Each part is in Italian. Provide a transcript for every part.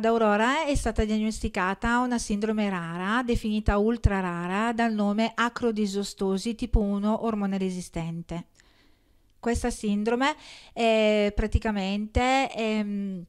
ad Aurora è stata diagnosticata una sindrome rara, definita ultra rara, dal nome acrodisostosi tipo 1 ormone resistente. Questa sindrome è praticamente... È, ehm,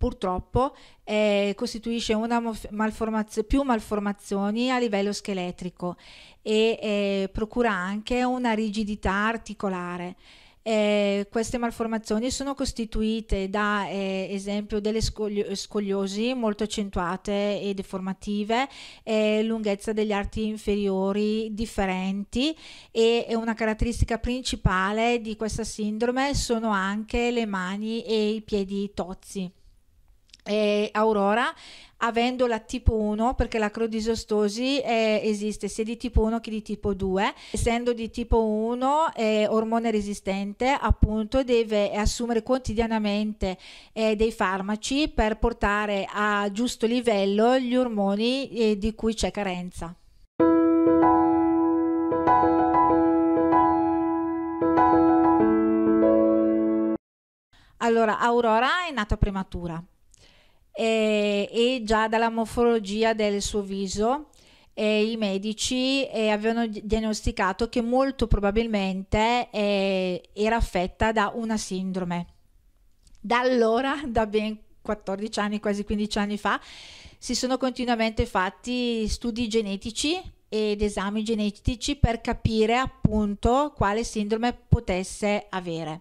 purtroppo eh, costituisce una malformazio- più malformazioni a livello scheletrico e eh, procura anche una rigidità articolare. Eh, queste malformazioni sono costituite da eh, esempio delle scoglio- scogliosi molto accentuate e deformative, eh, lunghezza degli arti inferiori differenti e, e una caratteristica principale di questa sindrome sono anche le mani e i piedi tozzi. E eh, Aurora avendo la tipo 1 perché l'acrodiosostosi eh, esiste sia di tipo 1 che di tipo 2. Essendo di tipo 1 eh, ormone resistente, appunto deve assumere quotidianamente eh, dei farmaci per portare a giusto livello gli ormoni eh, di cui c'è carenza. Allora, Aurora è nata prematura eh, e già dalla morfologia del suo viso i medici eh, avevano diagnosticato che molto probabilmente eh, era affetta da una sindrome. Da allora, da ben 14 anni, quasi 15 anni fa, si sono continuamente fatti studi genetici ed esami genetici per capire appunto quale sindrome potesse avere.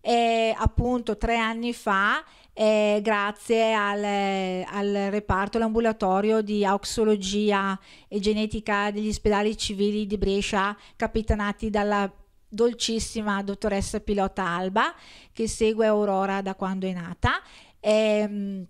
E, appunto tre anni fa eh, grazie al, al reparto, l'ambulatorio di auxologia e genetica degli ospedali civili di Brescia, capitanati dalla dolcissima dottoressa pilota Alba, che segue Aurora da quando è nata. Eh,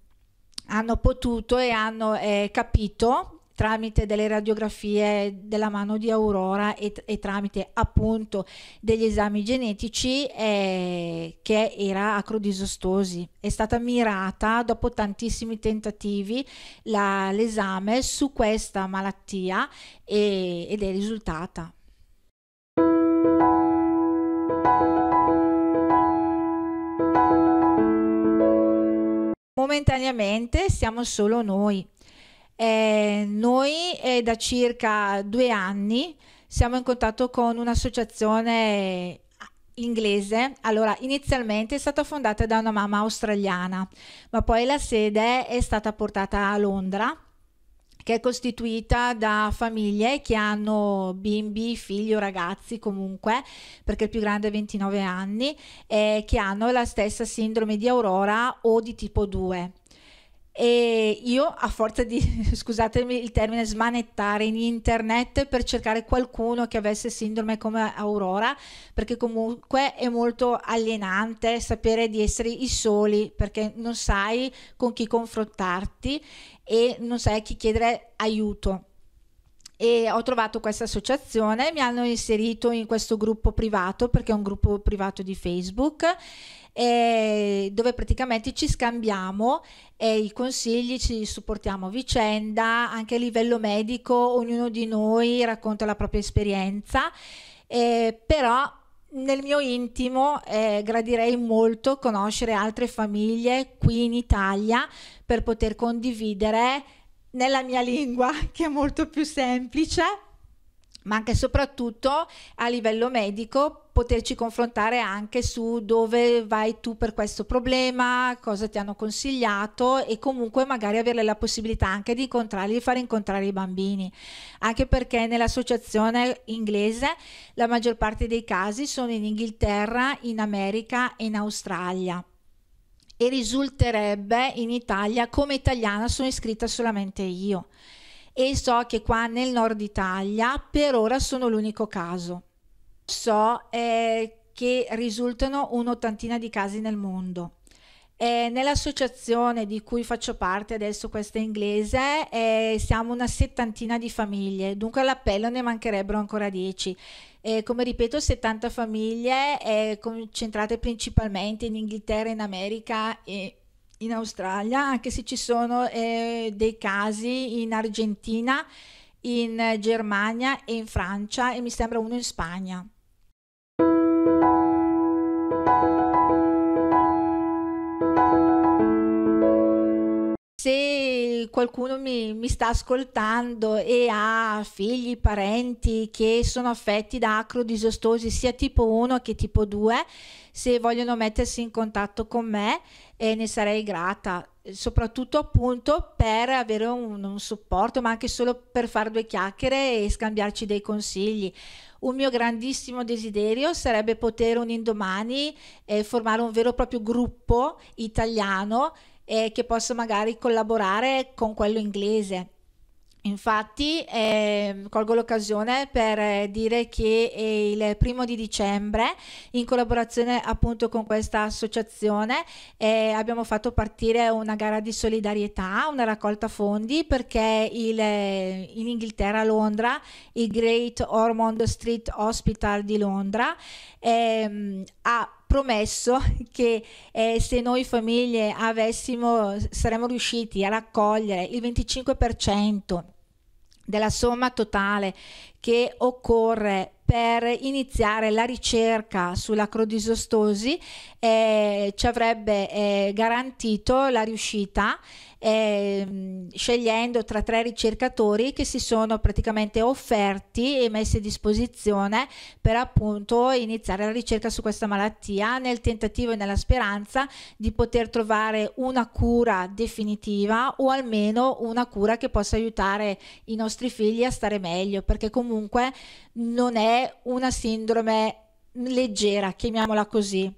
hanno potuto e hanno eh, capito tramite delle radiografie della mano di Aurora e, e tramite appunto degli esami genetici eh, che era acrodisostosi. È stata mirata dopo tantissimi tentativi la, l'esame su questa malattia e, ed è risultata. Momentaneamente siamo solo noi eh, noi eh, da circa due anni siamo in contatto con un'associazione inglese. Allora, inizialmente è stata fondata da una mamma australiana, ma poi la sede è stata portata a Londra che è costituita da famiglie che hanno bimbi, figli o ragazzi comunque, perché il più grande ha 29 anni, eh, che hanno la stessa sindrome di Aurora o di tipo 2 e io a forza di, scusatemi il termine, smanettare in internet per cercare qualcuno che avesse sindrome come Aurora, perché comunque è molto alienante sapere di essere i soli, perché non sai con chi confrontarti e non sai a chi chiedere aiuto. E ho trovato questa associazione, mi hanno inserito in questo gruppo privato perché è un gruppo privato di Facebook eh, dove praticamente ci scambiamo eh, i consigli, ci supportiamo a vicenda, anche a livello medico ognuno di noi racconta la propria esperienza, eh, però nel mio intimo eh, gradirei molto conoscere altre famiglie qui in Italia per poter condividere nella mia lingua, che è molto più semplice, ma anche e soprattutto a livello medico poterci confrontare anche su dove vai tu per questo problema, cosa ti hanno consigliato e comunque magari avere la possibilità anche di incontrarli, di far incontrare i bambini, anche perché nell'associazione inglese la maggior parte dei casi sono in Inghilterra, in America e in Australia e risulterebbe in Italia come italiana sono iscritta solamente io e so che qua nel nord Italia per ora sono l'unico caso. So eh, che risultano un'ottantina di casi nel mondo. Eh, nell'associazione di cui faccio parte adesso, questa inglese, eh, siamo una settantina di famiglie, dunque all'appello ne mancherebbero ancora dieci. Eh, come ripeto, 70 famiglie concentrate principalmente in Inghilterra, in America e in Australia, anche se ci sono eh, dei casi in Argentina, in Germania e in Francia e mi sembra uno in Spagna. qualcuno mi, mi, sta ascoltando e ha figli, parenti che sono affetti da acrodisostosi sia tipo 1 che tipo 2, se vogliono mettersi in contatto con me eh, ne sarei grata, soprattutto appunto per avere un, un supporto, ma anche solo per fare due chiacchiere e scambiarci dei consigli un mio grandissimo desiderio sarebbe poter un indomani eh, formare un vero e proprio gruppo italiano e che posso magari collaborare con quello inglese. Infatti eh, colgo l'occasione per eh, dire che eh, il primo di dicembre in collaborazione appunto con questa associazione eh, abbiamo fatto partire una gara di solidarietà, una raccolta fondi perché il, eh, in Inghilterra, a Londra, il Great Ormond Street Hospital di Londra eh, ha promesso che eh, se noi famiglie avessimo, saremmo riusciti a raccogliere il 25% della somma totale che occorre per iniziare la ricerca sulla crodisostosi eh, ci avrebbe eh, garantito la riuscita eh, scegliendo tra tre ricercatori che si sono praticamente offerti e messi a disposizione per appunto iniziare la ricerca su questa malattia nel tentativo e nella speranza di poter trovare una cura definitiva o almeno una cura che possa aiutare i nostri figli a stare meglio perché comunque non è una sindrome leggera, chiamiamola così,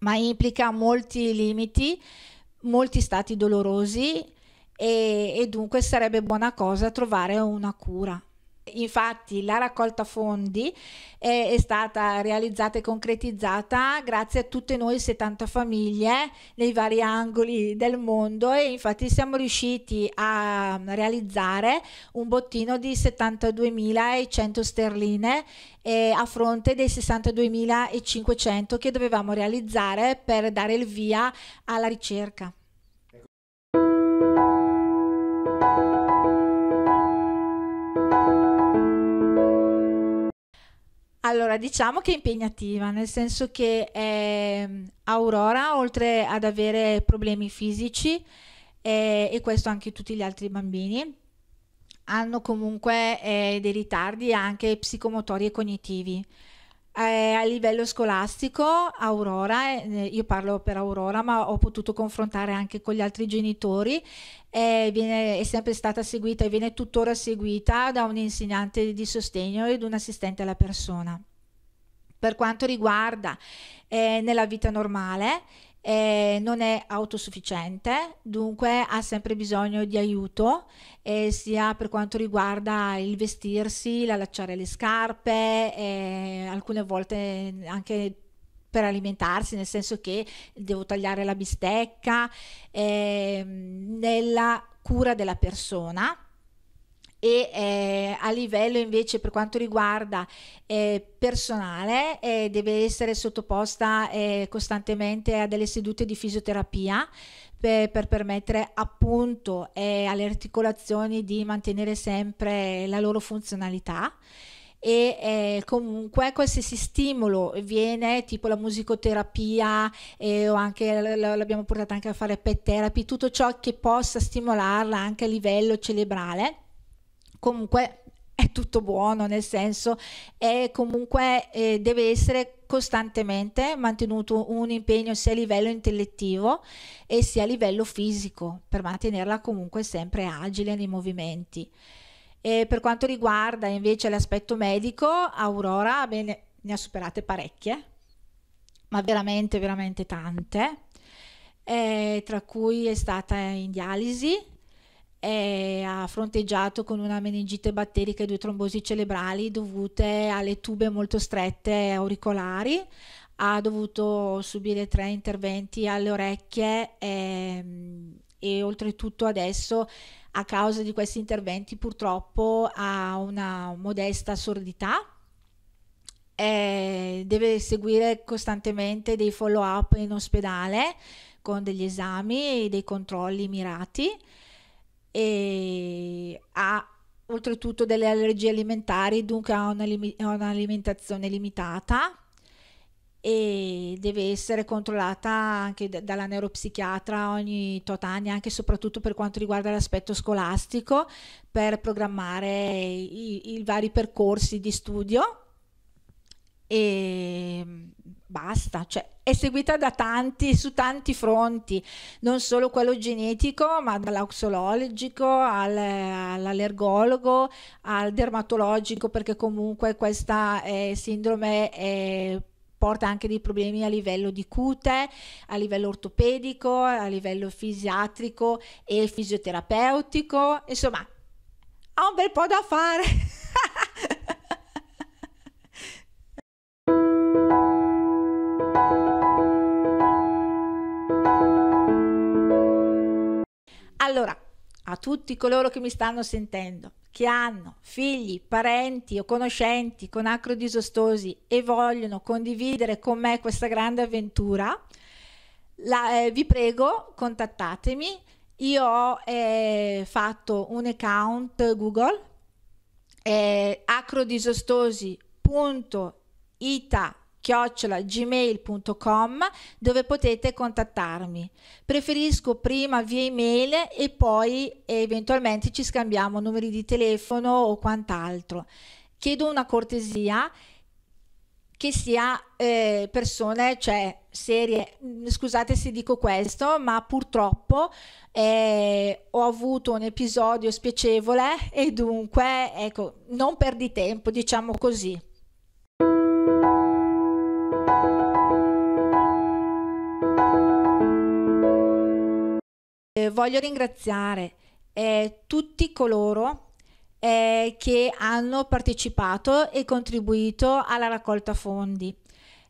ma implica molti limiti molti stati dolorosi e, e dunque sarebbe buona cosa trovare una cura. Infatti la raccolta fondi è, è, stata realizzata e concretizzata grazie a tutte noi 70 famiglie nei vari angoli del mondo e infatti siamo riusciti a realizzare un bottino di 72.100 sterline eh, a fronte dei 62.500 che dovevamo realizzare per dare il via alla ricerca. Allora, diciamo che è impegnativa, nel senso che eh, Aurora, oltre ad avere problemi fisici, eh, e questo anche tutti gli altri bambini, hanno comunque eh, dei ritardi anche psicomotori e cognitivi. Eh, a livello scolastico, Aurora, eh, io parlo per Aurora, ma ho potuto confrontare anche con gli altri genitori, eh, viene, è sempre stata seguita e viene tuttora seguita da un insegnante di sostegno ed un assistente alla persona. Per quanto riguarda eh, nella vita normale, eh, non è autosufficiente, dunque ha sempre bisogno di aiuto, eh, sia per quanto riguarda il vestirsi, l'allacciare le scarpe, eh, alcune volte anche per alimentarsi, nel senso che devo tagliare la bistecca, ehm, nella cura della persona e eh, a livello invece per quanto riguarda eh, personale eh, deve essere sottoposta eh, costantemente a delle sedute di fisioterapia per, per permettere appunto eh, alle articolazioni di mantenere sempre la loro funzionalità e eh, comunque qualsiasi stimolo viene tipo la musicoterapia eh, o anche l'abbiamo portata anche a fare pet therapy tutto ciò che possa stimolarla anche a livello cerebrale comunque è tutto buono, nel senso è comunque eh, deve essere costantemente mantenuto un impegno sia a livello intellettivo e sia a livello fisico per mantenerla comunque sempre agile nei movimenti. E per quanto riguarda invece l'aspetto medico, Aurora bene, ne ha superate parecchie, ma veramente, veramente tante, eh, tra cui è stata in dialisi ha fronteggiato con una meningite batterica e due trombosi cerebrali dovute alle tube molto strette auricolari, ha dovuto subire tre interventi alle orecchie e, ehm, e oltretutto adesso a causa di questi interventi purtroppo ha una modesta sordità deve seguire costantemente dei follow up in ospedale con degli esami e dei controlli mirati e ha oltretutto delle allergie alimentari, dunque ha un'alimentazione limitata e deve essere controllata anche d- dalla neuropsichiatra ogni tot anni, anche e soprattutto per quanto riguarda l'aspetto scolastico, per programmare i, i vari percorsi di studio e ehm, basta, cioè è seguita da tanti, su tanti fronti, non solo quello genetico, ma dall'auxologico al, all'allergologo, al dermatologico, perché comunque questa eh, sindrome è eh, porta anche dei problemi a livello di cute, a livello ortopedico, a livello fisiatrico e fisioterapeutico, insomma, ha un bel po' da fare. Allora, a tutti coloro che mi stanno sentendo, che hanno figli, parenti o conoscenti con acrodisostosi e vogliono condividere con me questa grande avventura, la, eh, vi prego contattatemi. Io ho eh, fatto un account Google eh, acrodisostosi.ita chiocciolagmail.com dove potete contattarmi. Preferisco prima via email e poi eh, eventualmente ci scambiamo numeri di telefono o quant'altro. Chiedo una cortesia che sia eh, persone, cioè serie, mm, scusate se dico questo, ma purtroppo eh, ho avuto un episodio spiacevole e dunque, ecco, non perdi tempo, diciamo così. voglio ringraziare eh, tutti coloro eh, che hanno partecipato e contribuito alla raccolta fondi.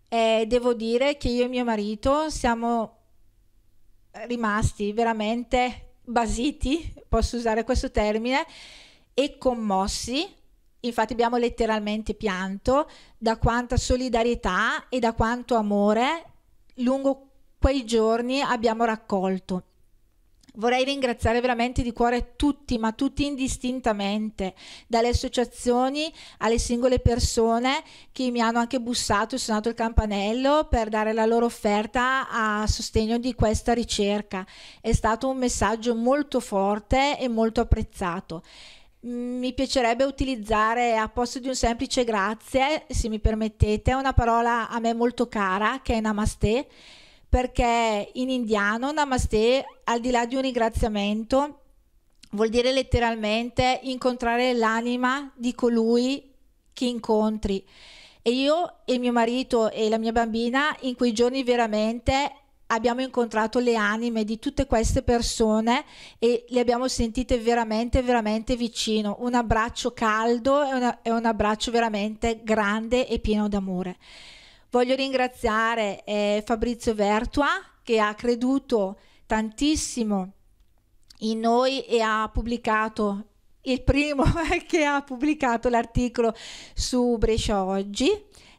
Eh, devo dire che io e mio marito siamo rimasti veramente basiti, posso usare questo termine, e commossi. Infatti abbiamo letteralmente pianto da quanta solidarietà e da quanto amore lungo quei giorni abbiamo raccolto. Vorrei ringraziare veramente di cuore tutti, ma tutti indistintamente, dalle associazioni alle singole persone che mi hanno anche bussato e suonato il campanello per dare la loro offerta a sostegno di questa ricerca. È stato un messaggio molto forte e molto apprezzato mm, mi piacerebbe utilizzare a posto di un semplice grazie, se mi permettete, una parola a me molto cara che è namaste perché in indiano namaste, al di là di un ringraziamento, vuol dire letteralmente incontrare l'anima di colui che incontri. E io e mio marito e la mia bambina in quei giorni veramente abbiamo incontrato le anime di tutte queste persone e le abbiamo sentite veramente, veramente vicino. Un abbraccio caldo e, un abbraccio veramente grande e pieno d'amore. Voglio ringraziare eh, Fabrizio Vertua che ha creduto tantissimo in noi e ha pubblicato il primo che ha pubblicato l'articolo su Brescia Oggi,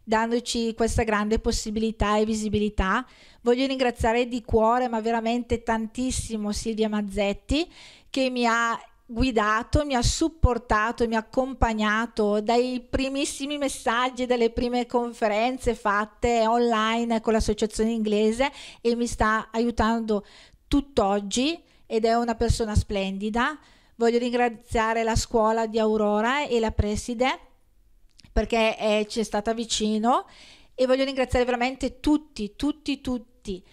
dandoci questa grande possibilità e visibilità. Voglio ringraziare di cuore, ma veramente tantissimo, Silvia Mazzetti, che mi ha guidato, mi ha supportato, mi ha accompagnato dai primissimi messaggi dalle prime conferenze fatte online con l'associazione inglese e mi sta aiutando tutt'oggi ed è una persona splendida. Voglio ringraziare la scuola di Aurora e la preside perché è, eh, ci è stata vicino e voglio ringraziare veramente tutti, tutti, tutti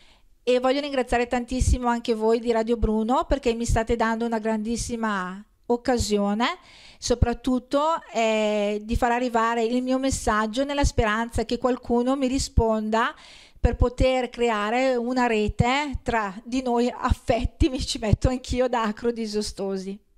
e voglio ringraziare tantissimo anche voi di Radio Bruno perché mi state dando una grandissima occasione, soprattutto eh, di far arrivare il mio messaggio nella speranza che qualcuno mi risponda per poter creare una rete tra di noi affetti, mi ci metto anch'io da acro disostosi.